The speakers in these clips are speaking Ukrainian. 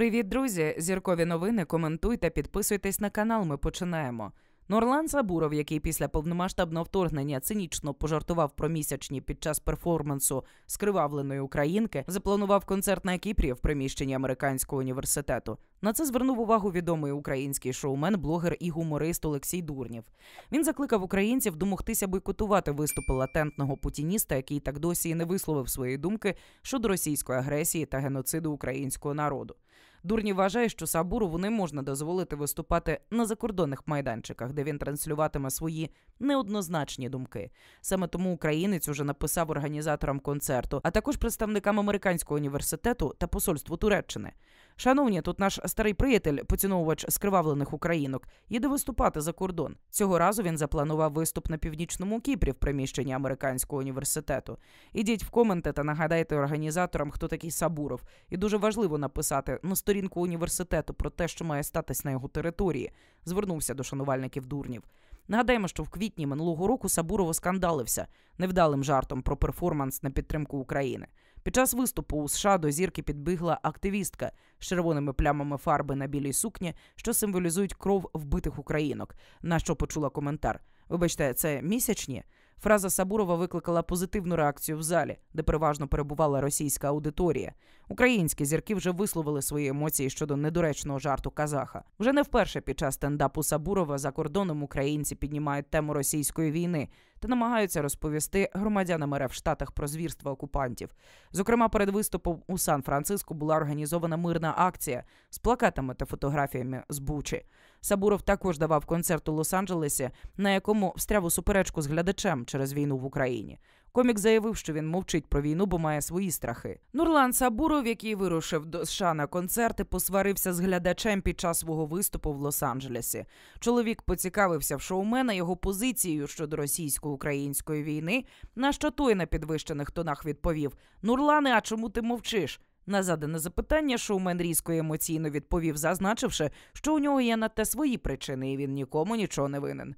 Привіт, друзі! Зіркові новини. Коментуйте, підписуйтесь на канал. Ми починаємо. Нурлан Сабуров, який після повномасштабного вторгнення цинічно пожартував про місячні під час перформансу скривавленої українки, запланував концерт на Кіпрі в приміщенні американського університету. На це звернув увагу відомий український шоумен, блогер і гуморист Олексій Дурнів. Він закликав українців домогтися бойкотувати виступи латентного путініста, який так досі і не висловив свої думки щодо російської агресії та геноциду українського народу. Дурні вважає, що Сабурову не можна дозволити виступати на закордонних майданчиках, де він транслюватиме свої неоднозначні думки. Саме тому українець уже написав організаторам концерту, а також представникам американського університету та посольству Туреччини. Шановні, тут наш старий приятель, поціновувач скривавлених українок, їде виступати за кордон. Цього разу він запланував виступ на північному Кіпрі в приміщенні американського університету. Ідіть в коменти та нагадайте організаторам, хто такий Сабуров, і дуже важливо написати на сторінку університету про те, що має статись на його території. Звернувся до шанувальників дурнів. Нагадаємо, що в квітні минулого року Сабурово скандалився невдалим жартом про перформанс на підтримку України. Під час виступу у США до зірки підбігла активістка з червоними плямами фарби на білій сукні, що символізують кров вбитих українок. На що почула коментар? Вибачте, це місячні? Фраза Сабурова викликала позитивну реакцію в залі, де переважно перебувала російська аудиторія. Українські зірки вже висловили свої емоції щодо недоречного жарту казаха. Вже не вперше під час стендапу Сабурова за кордоном українці піднімають тему російської війни та намагаються розповісти громадянам РФ Штатах про звірства окупантів. Зокрема, перед виступом у Сан-Франциско була організована мирна акція з плакатами та фотографіями з Бучі. Сабуров також давав концерт у Лос-Анджелесі, на якому встряв у суперечку з глядачем через війну в Україні. Комік заявив, що він мовчить про війну, бо має свої страхи. Нурлан Сабуров, який вирушив до США на концерти, посварився з глядачем під час свого виступу в Лос-Анджелесі. Чоловік поцікавився в шоумена його позицією щодо російсько-української війни. На що той на підвищених тонах відповів: Нурлане, а чому ти мовчиш? На задане запитання шоумен різко емоційно відповів, зазначивши, що у нього є на те свої причини, і він нікому нічого не винен.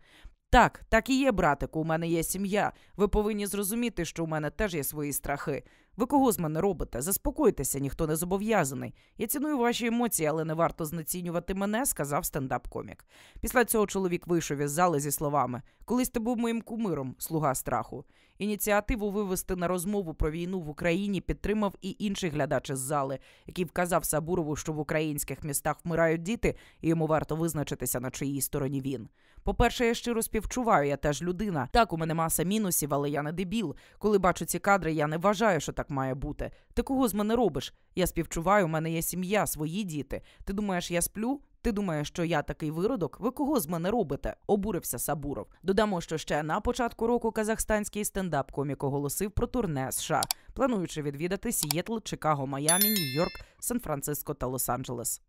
Так, так і є, братику. У мене є сім'я. Ви повинні зрозуміти, що у мене теж є свої страхи. Ви кого з мене робите? Заспокойтеся, ніхто не зобов'язаний. Я ціную ваші емоції, але не варто знецінювати мене, сказав стендап-комік. Після цього чоловік вийшов із зали зі словами: Колись ти був моїм кумиром, слуга страху. Ініціативу вивести на розмову про війну в Україні підтримав і інший глядач із зали, який вказав Сабурову, що в українських містах вмирають діти, і йому варто визначитися, на чиїй стороні він. По-перше, я щиро співчуваю, я теж людина. Так, у мене маса мінусів, але я не дебіл. Коли бачу ці кадри, я не вважаю, що так має бути. Ти кого з мене робиш? Я співчуваю, у мене є сім'я, свої діти. Ти думаєш, я сплю? Ти думаєш, що я такий виродок? Ви кого з мене робите? Обурився Сабуров. Додамо, що ще на початку року казахстанський стендап-комік оголосив про турне США, плануючи відвідати Сієтл, Чикаго, Майамі, Нью-Йорк, Сан-Франциско та Лос-Анджелес.